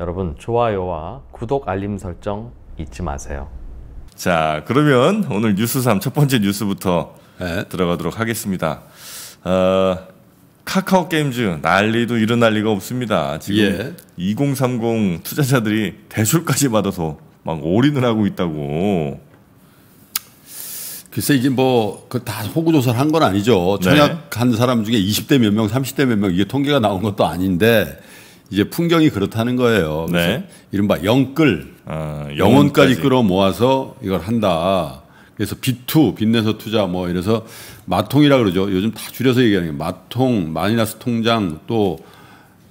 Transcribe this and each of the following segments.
여러분 좋아요와 구독 알림 설정 잊지 마세요. 자 그러면 오늘 뉴스 3첫 번째 뉴스부터 네. 들어가도록 하겠습니다. 어, 카카오 게임즈 난리도 이런 난리가 없습니다. 지금 예. 2030 투자자들이 대출까지 받아서 막 올인을 하고 있다고. 글쎄 이게 뭐그다 호구 조사를 한 건 아니죠. 청약한 네. 사람 중에 20대 몇 명, 30대 몇 명 이게 통계가 나온 것도 아닌데 이제 풍경이 그렇다는 거예요. 네. 이른바 영끌, 아, 영혼까지 끌어 모아서 이걸 한다. 그래서 비투 빚내서 투자 뭐 이래서 마통이라 그러죠. 요즘 다 줄여서 얘기하는 게 마통, 마이너스 통장 또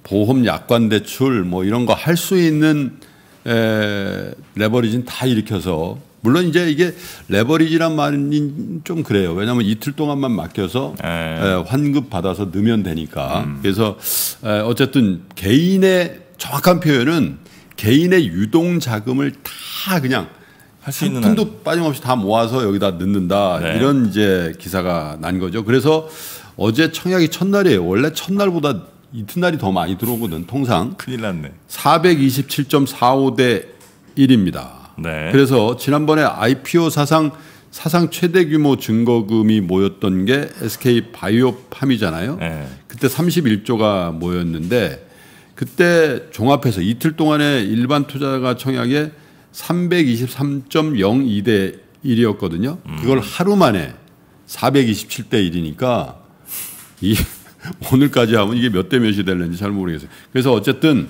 보험 약관 대출 뭐 이런 거 할 수 있는 에, 레버리진 다 일으켜서 물론 이제 이게 레버리지란 말은 좀 그래요. 왜냐하면 이틀 동안만 맡겨서 네. 에. 환급 받아서 넣으면 되니까. 음. 그래서 어쨌든 개인의 정확한 표현은 개인의 유동 자금을 다 그냥 할수 있는 푼도 빠짐없이 다 모아서 여기다 넣는다 네. 이런 이제 기사가 난 거죠. 그래서 어제 청약이 첫날이에요. 원래 첫날보다 이튿날이 더 많이 들어오거든. 통상 큰일 났네. 427.45대 1입니다. 네. 그래서 지난번에 IPO 사상 사상 최대 규모 증거금이 모였던 게 SK 바이오팜이잖아요. 네. 그때 31조가 모였는데 그때 종합해서 이틀 동안에 일반 투자가 청약에 323.02대 1이었거든요. 음. 그걸 하루 만에 427대 1이니까 이 오늘까지 하면 이게 몇 대 몇이 될는지 잘 모르겠어요. 그래서 어쨌든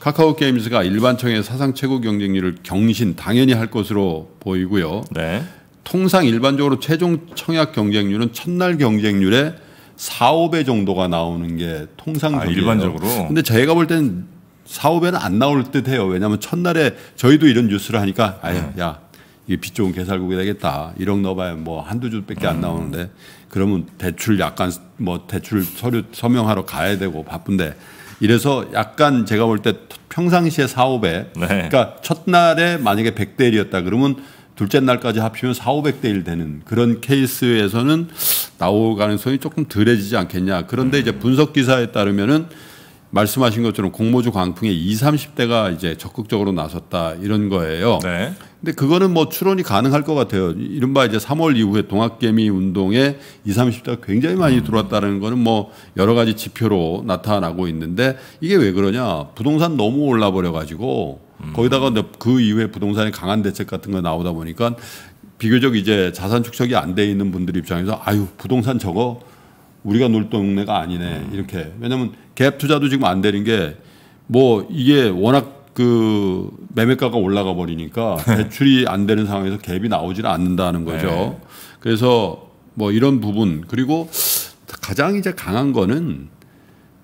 카카오 게임즈가 일반청의 사상 최고 경쟁률을 경신 당연히 할 것으로 보이고요. 네. 통상 일반적으로 최종 청약 경쟁률은 첫날 경쟁률의 4, 5배 정도가 나오는 게 통상 아, 일반적으로. 근데 저가볼 때는 4, 5배는 안 나올 듯 해요. 왜냐하면 첫날에 저희도 이런 뉴스를 하니까 아유, 음. 네. 야, 이게 빚 좋은 개살국이 되겠다. 1억 넣어봐야 뭐 한두 주밖에 안 음. 나오는데 그러면 대출 약간 뭐 대출 서류 서명하러 가야 되고 바쁜데 이래서 약간 제가 볼 때 평상시에 4, 5배. 네. 그러니까 첫날에 만약에 100대 1이었다 그러면 둘째 날까지 합치면 4, 500대 1 되는 그런 케이스에서는 나올 가능성이 조금 덜해지지 않겠냐. 그런데 음. 이제 분석 기사에 따르면은 말씀하신 것처럼 공모주 광풍에 20, 30대가 이제 적극적으로 나섰다 이런 거예요. 네. 근데 그거는 뭐 추론이 가능할 것 같아요. 이른바 이제 3월 이후에 동학개미 운동에 20, 30대가 굉장히 많이 음. 들어왔다는 거는 뭐 여러 가지 지표로 나타나고 있는데 이게 왜 그러냐. 부동산 너무 올라 버려 가지고 음. 거기다가 그 이후에 부동산에 강한 대책 같은 거 나오다 보니까 비교적 이제 자산 축적이 안 돼 있는 분들 입장에서 아유 부동산 저거 우리가 놀 동네가 아니네 이렇게 왜냐하면 갭 투자도 지금 안 되는 게 뭐 이게 워낙 그 매매가가 올라가 버리니까 네. 대출이 안 되는 상황에서 갭이 나오질 않는다는 거죠. 네. 그래서 뭐 이런 부분 그리고 가장 이제 강한 거는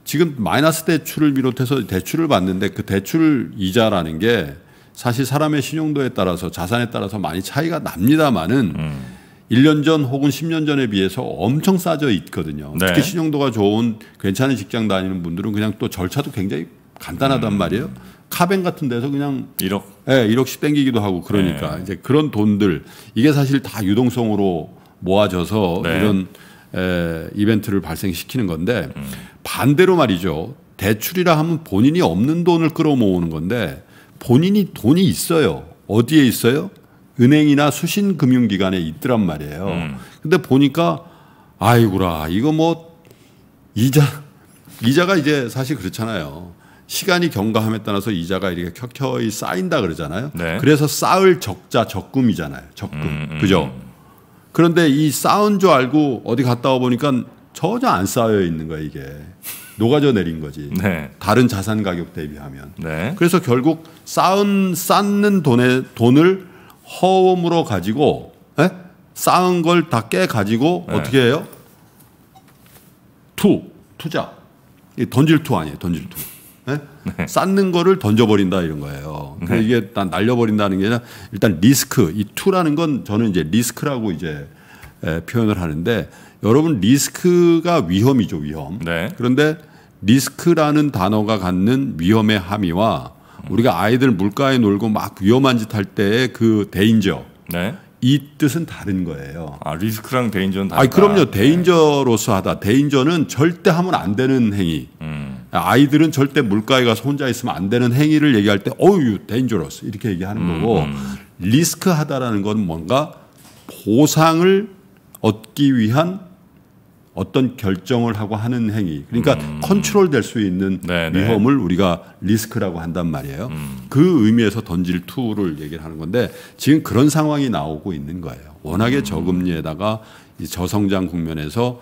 지금 마이너스 대출을 비롯해서 대출을 받는데 그 대출 이자라는 게 사실 사람의 신용도에 따라서 자산에 따라서 많이 차이가 납니다만은 음. 1년 전 혹은 10년 전에 비해서 엄청 싸져 있거든요. 네. 특히 신용도가 좋은 괜찮은 직장 다니는 분들은 그냥 또 절차도 굉장히 간단하단 음. 말이에요. 카뱅 같은 데서 그냥 1억. 예, 1억씩 땡기기도 하고 그러니까 네. 이제 그런 돈들 이게 사실 다 유동성으로 모아져서 네. 이런 에, 이벤트를 발생시키는 건데 음. 반대로 말이죠. 대출이라 하면 본인이 없는 돈을 끌어모으는 건데 본인이 돈이 있어요. 어디에 있어요? 은행이나 수신 금융기관에 있더란 말이에요. 음. 근데 보니까 아이구라 이거 뭐 이자 이자가 이제 사실 그렇잖아요. 시간이 경과함에 따라서 이자가 이렇게 켜켜이 쌓인다 그러잖아요. 네. 그래서 쌓을 적자 적금이잖아요. 적금 음, 음, 그죠? 음. 그런데 이 쌓은 줄 알고 어디 갔다 와 보니까 전혀 안 쌓여 있는 거야 이게 녹아져 내린 거지. 네. 다른 자산 가격 대비하면. 네. 그래서 결국 쌓은 쌓는 돈에 돈을 허음으로 가지고 에? 예? 쌓은 걸 다 깨 가지고 네. 어떻게 해요? 투 투자 던질 투 아니에요 던질 투 예? 네? 쌓는 거를 던져버린다 이런 거예요. 그러니까 네. 이게 난 날려버린다는 게 아니라 일단 리스크 이 투라는 건 저는 이제 리스크라고 이제 에, 예, 표현을 하는데 여러분 리스크가 위험이죠 위험. 네. 그런데 리스크라는 단어가 갖는 위험의 함의와 우리가 아이들 물가에 놀고 막 위험한 짓 할 때의 그 데인저. 네. 이 뜻은 다른 거예요. 아, 리스크랑 데인저는 다르다. 아, 그럼요. 데인저로서 네. 하다. 데인저는 절대 하면 안 되는 행위. 음. 아이들은 절대 물가에 가서 혼자 있으면 안 되는 행위를 얘기할 때 어유, 데인저로서 이렇게 얘기하는 음. 거고 음. 리스크하다라는 건 뭔가 보상을 얻기 위한 어떤 결정을 하고 하는 행위 그러니까 음. 컨트롤 될 수 있는 네네. 네. 위험을 우리가 리스크라고 한단 말이에요. 음. 그 의미에서 던질 투를 얘기를 하는 건데 지금 그런 상황이 나오고 있는 거예요. 워낙에 음. 저금리에다가 이 저성장 국면에서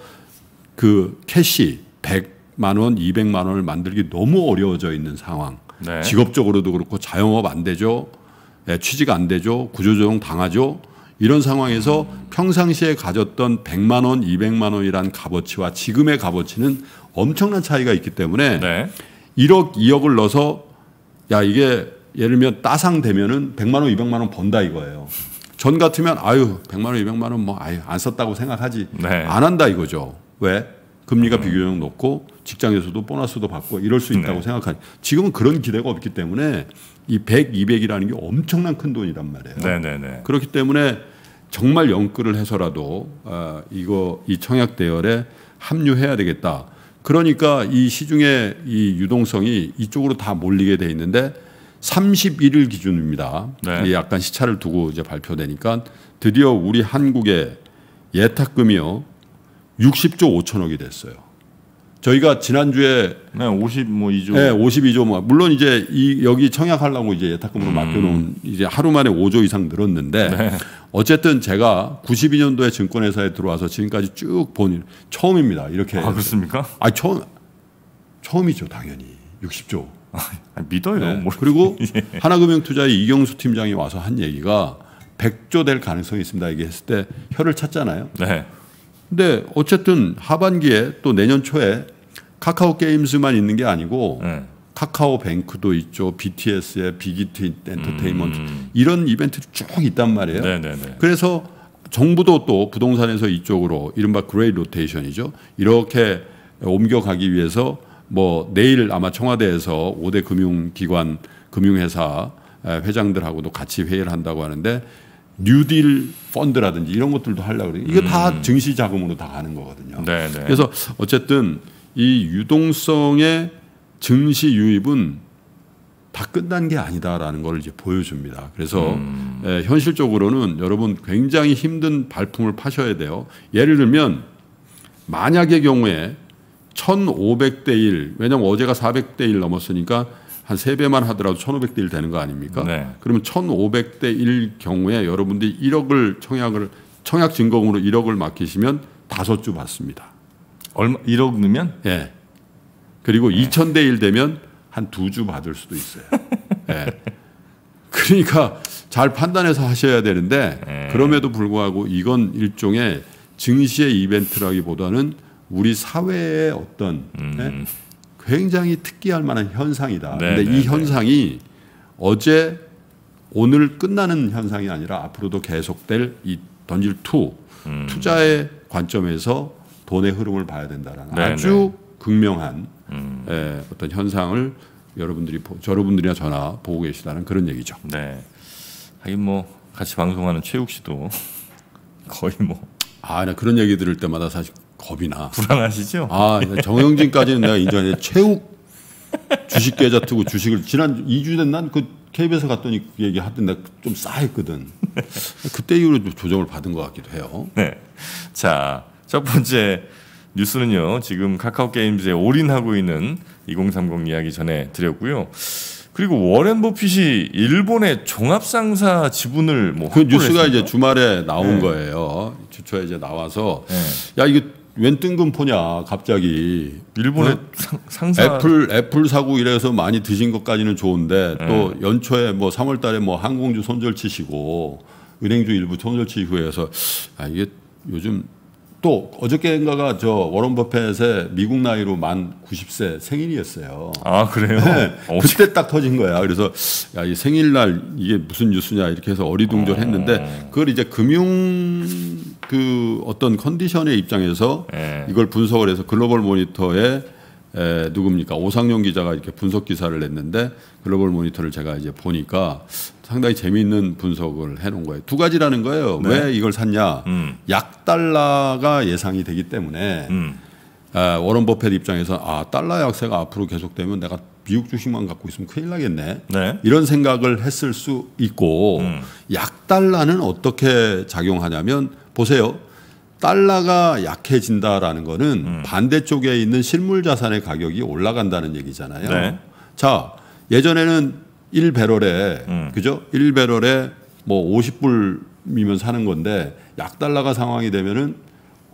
그 캐시 100만 원, 200만 원을 만들기 너무 어려워져 있는 상황. 네. 직업적으로도 그렇고 자영업 안 되죠. 예, 취직 안 되죠. 구조조정 당하죠. 이런 상황에서 평상시에 가졌던 100만 원, 200만 원이란 값어치와 지금의 값어치는 엄청난 차이가 있기 때문에 네. 1억, 2억을 넣어서 야 이게 예를 들면 따상 되면은 100만 원, 200만 원 번다 이거예요. 전 같으면 아유 100만 원, 200만 원 뭐 아유 안 썼다고 생각하지 네. 안 한다 이거죠. 왜? 금리가 음. 비교적 높고 직장에서도 보너스도 받고 이럴 수 있다고 네. 생각하니 지금은 그런 기대가 없기 때문에 이 100, 200이라는 게 엄청난 큰 돈이란 말이에요. 네, 네, 네. 그렇기 때문에 정말 연구를 해서라도 아, 이거 이 청약 대열에 합류해야 되겠다. 그러니까 이시중에이 유동성이 이쪽으로 다 몰리게 돼 있는데 31일 기준입니다. 네. 약간 시차를 두고 이제 발표되니까 드디어 우리 한국의 예탁금이요 60조 5천억이 됐어요. 저희가 지난주에 네, 50 뭐2조 네, 52조 뭐 물론 이제 이 여기 청약하려고 이제 예탁금으로 음. 맡겨놓은 이제 하루 만에 5조 이상 늘었는데 네. 어쨌든 제가 92년도에 증권회사에 들어와서 지금까지 쭉 본 처음입니다. 이렇게 아 그렇습니까? 아 처음 처음이죠 당연히 60조. 아, 믿어요. 네. 그리고 예. 하나금융투자의 이경수 팀장이 와서 한 얘기가 100조 될 가능성이 있습니다. 얘기했을 때 혀를 찼잖아요. 네. 근데 어쨌든 하반기에 또 내년 초에 카카오 게임즈만 있는 게 아니고 네. 카카오 뱅크도 있죠. BTS의 비기트 엔터테인먼트 음. 이런 이벤트도 쭉 있단 말이에요. 네네네. 네, 네. 그래서 정부도 또 부동산에서 이쪽으로 이른바 그레이 로테이션이죠. 이렇게 옮겨가기 위해서 뭐 내일 아마 청와대에서 5대 금융기관 금융회사 회장들하고도 같이 회의를 한다고 하는데 뉴딜 펀드라든지 이런 것들도 하려고 그래요. 이게 음. 다 증시 자금으로 다 하는 거거든요. 네네. 네. 그래서 어쨌든 이 유동성의 증시 유입은 다 끝난 게 아니다라는 걸 이제 보여줍니다. 그래서 음. 예, 현실적으로는 여러분 굉장히 힘든 발품을 파셔야 돼요. 예를 들면 만약의 경우에 1,500대 1, 왜냐면 어제가 400대 1 넘었으니까 한3배만 하더라도 1,500대 1 되는 거 아닙니까? 네. 그러면 1,500대 1 경우에 여러분들이 1억을 청약을 청약 증거금으로 1억을 맡기시면 다섯 주 받습니다. 얼마 1억 넣으면? 예. 네. 그리고 네. 2,000대 1 되면 한 두 주 받을 수도 있어요. 예. 그러니까 잘 판단해서 하셔야 되는데 네. 그럼에도 불구하고 이건 일종의 증시의 이벤트라기보다는 우리 사회의 어떤 예? 음. 굉장히 특기할 만한 현상이다. 그런데이 네, 네, 네. 현상이 네. 어제 오늘 끝나는 현상이 아니라 앞으로도 계속될 이 던질 투 음. 투자의 관점에서 돈의 흐름을 봐야 된다라는 아주 극명한 음. 에, 예, 어떤 현상을 여러분들이 여러분들이나 저나 보고 계시다는 그런 얘기죠. 네. 하긴 뭐 같이 방송하는 최욱 씨도 거의 뭐. 아, 그런 얘기 들을 때마다 사실 겁이 나. 불안하시죠? 아, 정영진까지는 내가 인정해. 최욱 주식 계좌 투고 주식을 지난 2주 된난그 KBS 갔더니 얘기하던데 좀 싸했거든. 그때 이후로 조정을 받은 것 같기도 해요. 네. 자, 첫 번째 뉴스는요. 지금 카카오 게임즈에 올인하고 있는 2030 이야기 전에 드렸고요. 그리고 워렌 버핏이 일본의 종합상사 지분을 뭐그 뉴스가 했습니 이제 주말에 나온 네. 거예요. 주초에 이제 나와서 네. 야이거 웬 뜬금포냐 갑자기 일본의 네? 상사 애플 애플 사고 이래서 많이 드신 것까지는 좋은데 네. 또 음. 연초에 뭐 3월달에 뭐 항공주 손절치시고 은행주 일부 손절치시고 해서 아 이게 요즘 또 어저께인가가 저 워런 버펫의 미국 나이로 만 90세 생일이었어요. 아 그래요? 네, 그때 딱 터진 거야. 그래서 야이 생일날 이게 무슨 뉴스냐 이렇게 해서 어리둥절했는데 아. 그걸 이제 금융 그 어떤 컨디션의 입장에서 네. 이걸 분석을 해서 글로벌 모니터에 에, 누굽니까 오상용 기자가 이렇게 분석 기사를 냈는데 글로벌 모니터를 제가 이제 보니까 상당히 재미있는 분석을 해놓은 거예요. 두 가지라는 거예요. 네. 왜 이걸 샀냐? 음. 약 달러가 예상이 되기 때문에 음. 아, 워런 버핏 입장에서 아 달러 약세가 앞으로 계속되면 내가 미국 주식만 갖고 있으면 큰일 나겠네. 네. 이런 생각을 했을 수 있고 음. 약 달러는 어떻게 작용하냐면 보세요. 달러가 약해진다라는 거는 음. 반대쪽에 있는 실물 자산의 가격이 올라간다는 얘기잖아요. 네. 자, 예전에는 1배럴에 음. 그죠? 1배럴에 뭐 50불이면 사는 건데 약 달러가 상황이 되면은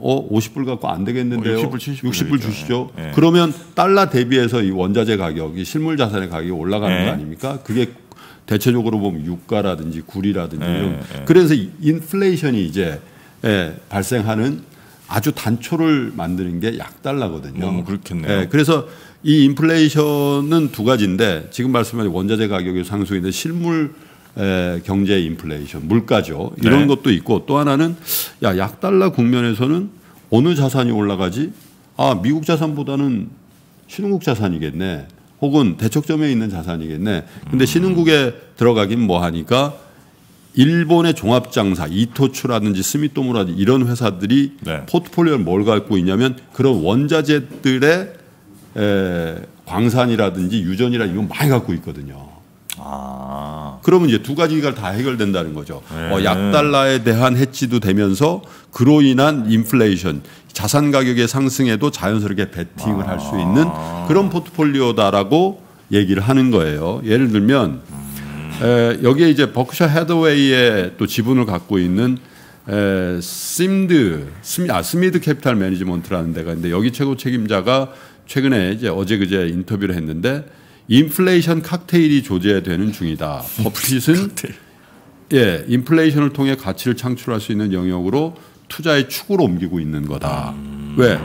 어 50불 갖고 안 되겠는데요. 어, 60불 70불 60불 주시죠. 예. 그러면 달러 대비해서 이 원자재 가격이 실물 자산의 가격이 올라가는 예. 거 아닙니까? 그게 대체적으로 보면 유가라든지 구리라든지 예, 이런. 예. 그래서 인플레이션이 이제 예, 발생하는 아주 단초를 만드는 게 약 달러거든요. 음, 그렇겠네요. 예, 그래서 이 인플레이션은 두 가지인데 지금 말씀하신 원자재 가격이 상승인데 실물 에, 경제 인플레이션, 물가죠. 이런 네. 것도 있고 또 하나는 야, 약달러 국면에서는 어느 자산이 올라가지? 아, 미국 자산보다는 신흥국 자산이겠네. 혹은 대척점에 있는 자산이겠네. 근데 음. 신흥국에 들어가긴 뭐하니까 일본의 종합장사 이토추라든지 스미토무라든지 이런 회사들이 네. 포트폴리오를 뭘 갖고 있냐면 그런 원자재들의 에, 예, 광산이라든지 유전이라 이거 많이 갖고 있거든요. 아. 그러면 이제 두 가지가 다 해결된다는 거죠. 네. 어, 약달러에 대한 해치도 되면서 그로 인한 인플레이션, 자산 가격의 상승에도 자연스럽게 베팅을 아. 할수 있는 그런 포트폴리오다라고 얘기를 하는 거예요. 예를 들면 음. 에, 여기에 이제 버크셔 헤더웨이의 또 지분을 갖고 있는 에, 심드 스미, 아, 스미드 캐피탈 매니지먼트라는 데가 있는데 여기 최고 책임자가 최근에 이제 어제 그제 인터뷰를 했는데 인플레이션 칵테일이 조제되는 중이다. 버핏은 예, 인플레이션을 통해 가치를 창출할 수 있는 영역으로 투자의 축으로 옮기고 있는 거다. 음. 왜?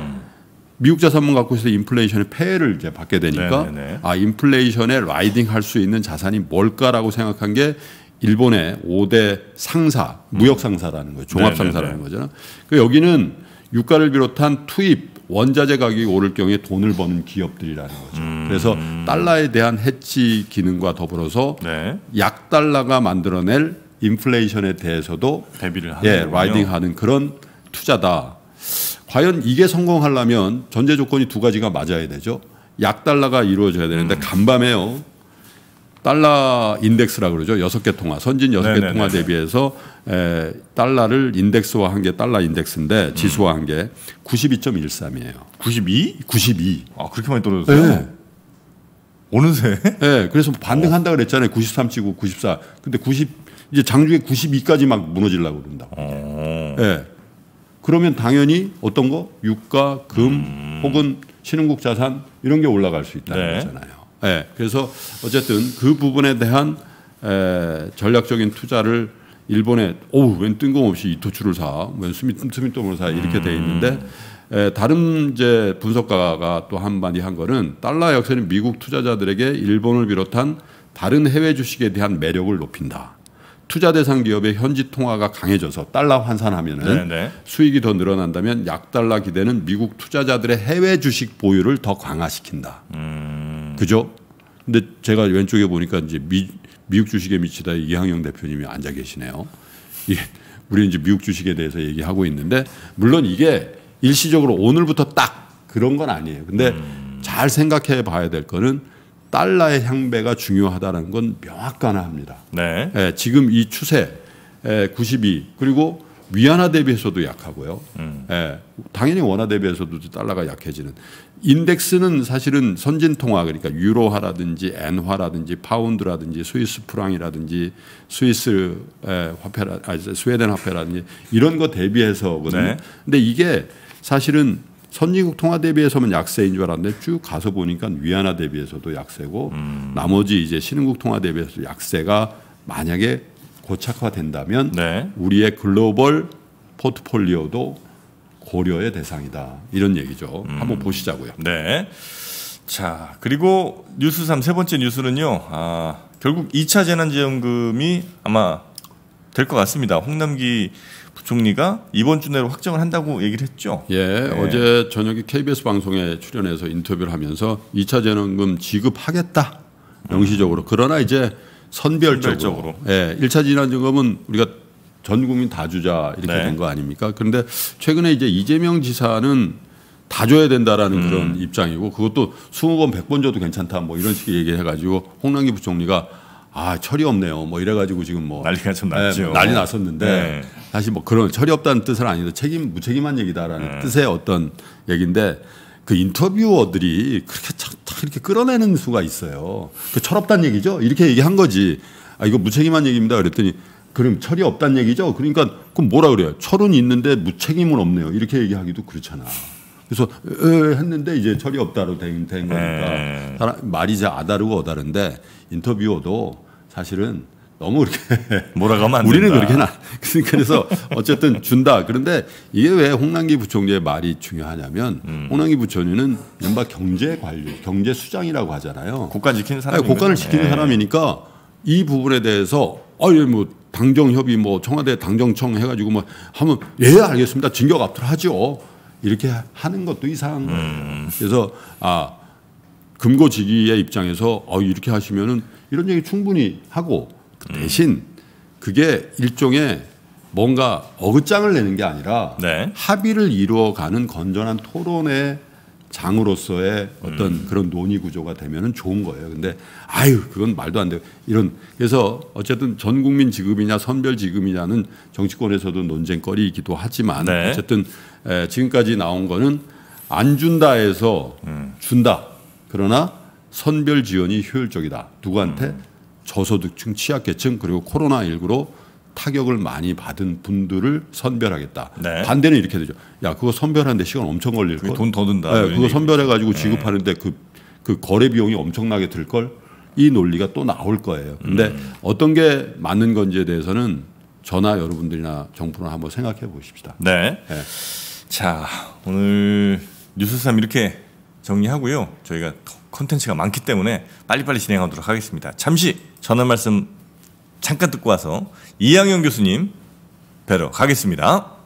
미국 자산만 갖고 있어서 인플레이션의 폐해를 이제 받게 되니까 네네네. 네, 네. 아 인플레이션에 라이딩 할 수 있는 자산이 뭘까라고 생각한 게 일본의 5대 상사 무역 음. 상사라는 거예 종합 네, 상사라는 거잖아. 그 여기는 유가를 비롯한 투입 원자재 가격이 오를 경우에 돈을 버는 기업들이라는 거죠. 음. 그래서 달러에 대한 해치 기능과 더불어서 네. 약달러가 만들어낼 인플레이션에 대해서도 대비를 하는 예, 라이딩하는 그런 투자다. 과연 이게 성공하려면 전제 조건이 두 가지가 맞아야 되죠. 약달러가 이루어져야 되는데 음. 간밤에요. 달러 인덱스라고 그러죠. 여섯 개 통화, 선진 여섯 개 네, 네, 통화 네, 대비해서 에, 달러를 인덱스와한게 달러 인덱스인데 음. 지수와한게 92.13이에요. 92? 92. 아 그렇게 많이 떨어졌어요? 네. 어느새? 네, 그래서 반등한다 어. 그랬잖아요. 93 치고 94. 근데 90 이제 장중에 92까지 막 무너질라고 그런다 예. 네. 그러면 당연히 어떤 거? 유가, 금 음. 혹은 신흥국 자산 이런 게 올라갈 수 있다는 네. 거잖아요. 예, 그래서 어쨌든 그 부분에 대한 에, 전략적인 투자를 일본에 오우 웬 뜬금없이 이토추를 사, 웬 스미 스미토모를 사 이렇게 돼 있는데 에, 다른 이제 분석가가 또 한마디 한 거는 달러 역세는 미국 투자자들에게 일본을 비롯한 다른 해외 주식에 대한 매력을 높인다. 투자 대상 기업의 현지 통화가 강해져서 달러 환산하면은 네, 네. 수익이 더 늘어난다면 약달러 기대는 미국 투자자들의 해외 주식 보유를 더 강화시킨다. 음. 그죠? 근데 제가 왼쪽에 보니까 이제 미, 미국 주식에 미치다 이항영 대표님이 앉아 계시네요. 예, 우리 이제 미국 주식에 대해서 얘기하고 있는데 물론 이게 일시적으로 오늘부터 딱 그런 건 아니에요. 근데 음. 잘 생각해 봐야 될 거는 달러의 향배가 중요하다는 건명확하 합니다. 네. 예, 지금 이 추세 예, 92 그리고 위안화 대비해서도 약하고요. 음. 예, 당연히 원화 대비해서도 달러가 약해지는. 인덱스는 사실은 선진 통화 그러니까 유로화라든지 엔화라든지 파운드라든지 스위스 프랑이라든지 스위스 예, 화폐라 아니 스웨덴 화폐라든지 이런 거 대비해서거든요. 네. 근데 이게 사실은 선진국 통화 대비해서는 약세인 줄 알았는데 쭉 가서 보니까 위안화 대비해서도 약세고 음. 나머지 이제 신흥국 통화 대비해서 약세가 만약에 고착화된다면 네. 우리의 글로벌 포트폴리오도 고려의 대상이다. 이런 얘기죠. 음. 한번 보시자고요. 네. 자, 그리고 뉴스 3세 번째 뉴스는요. 아, 결국 2차 재난지원금이 아마 될 것 같습니다. 홍남기 부총리가 이번 주 내로 확정을 한다고 얘기를 했죠. 예, 네. 어제 저녁에 KBS 방송에 출연해서 인터뷰를 하면서 2차 재난금 지급하겠다. 명시적으로. 그러나 이제 선별적으로. 선별 예, 1차 진난지검은 우리가 전 국민 다 주자 이렇게 네. 된거 아닙니까? 그런데 최근에 이제 이재명 지사는 다 줘야 된다라는 음. 그런 입장이고 그것도 20번 100번 줘도 괜찮다 뭐 이런 식의 얘기해 가지고 홍남기 부총리가 아 철이 없네요 뭐 이래 가지고 지금 뭐 난리가 좀 예, 났죠. 네, 난리 났었는데 네. 사실 뭐 그런 철이 없다는 뜻은 아니고 책임 무책임한 얘기다라는 네. 뜻의 어떤 얘기인데 그 인터뷰어들이 그렇게 착, 참 이렇게 끌어내는 수가 있어요. 그 철없단 얘기죠. 이렇게 얘기한 거지. 아 이거 무책임한 얘기입니다. 그랬더니 그럼 철이 없단 얘기죠. 그러니까 그럼 뭐라 그래요? 철은 있는데 무책임은 없네요. 이렇게 얘기하기도 그렇잖아. 그래서 에 했는데 이제 철이 없다로 된, 된 거니까 네. 사람, 말이 제 아다르고 어다른데 인터뷰어도 사실은 너무 이렇게 뭐라고 하면 우리는 그렇게 나그 그러니까 그래서 어쨌든 준다 그런데 이게 왜 홍남기 부총리의 말이 중요하냐면 음. 홍남기 부총리는 연바 경제 관리 경제 수장이라고 하잖아요 국가 지키는 사람 국가를 지키는 예. 사람이니까 이 부분에 대해서 아예뭐 당정 협의 뭐 청와대 당정청 해가지고 뭐 하면 예 알겠습니다 진격 앞으로 하죠 이렇게 하는 것도 이상한 음. 그래서 아 금고지기의 입장에서 어 이렇게 하시면은 이런 얘기 충분히 하고 그 대신 그게 일종의 뭔가 어긋장을 내는 게 아니라 네. 합의를 이루어가는 건전한 토론의 장으로서의 어떤 음. 그런 논의 구조가 되면은 좋은 거예요. 근데 아유 그건 말도 안 돼. 요 이런 그래서 어쨌든 전 국민 지급이냐 선별 지급이냐는 정치권에서도 논쟁거리이기도 하지만 네. 어쨌든 에, 지금까지 나온 거는 안 준다에서 음. 준다. 그러나 선별 지원이 효율적이다. 누구한테 음. 저소득층, 취약계층 그리고 코로나19로 타격을 많이 받은 분들을 선별하겠다. 네. 반대는 이렇게 되죠. 야 그거 선별하는데 시간 엄청 걸릴 거. 돈더 든다. 네, 그거 선별해 가지고 네. 지급하는데 그그 그 거래 비용이 엄청나게 들 걸. 이 논리가 또 나올 거예요. 근데 음. 어떤 게 맞는 건지에 대해서는 저나 여러분들이나 정부는 한번 생각해 보십시다. 네. 네. 자 오늘 뉴스삼 이렇게 정리하고요. 저희가 컨텐츠가 많기 때문에 빨리빨리 진행하도록 하겠습니다. 잠시 전화 말씀 잠깐 듣고 와서 이양현 교수님 뵈러 가겠습니다.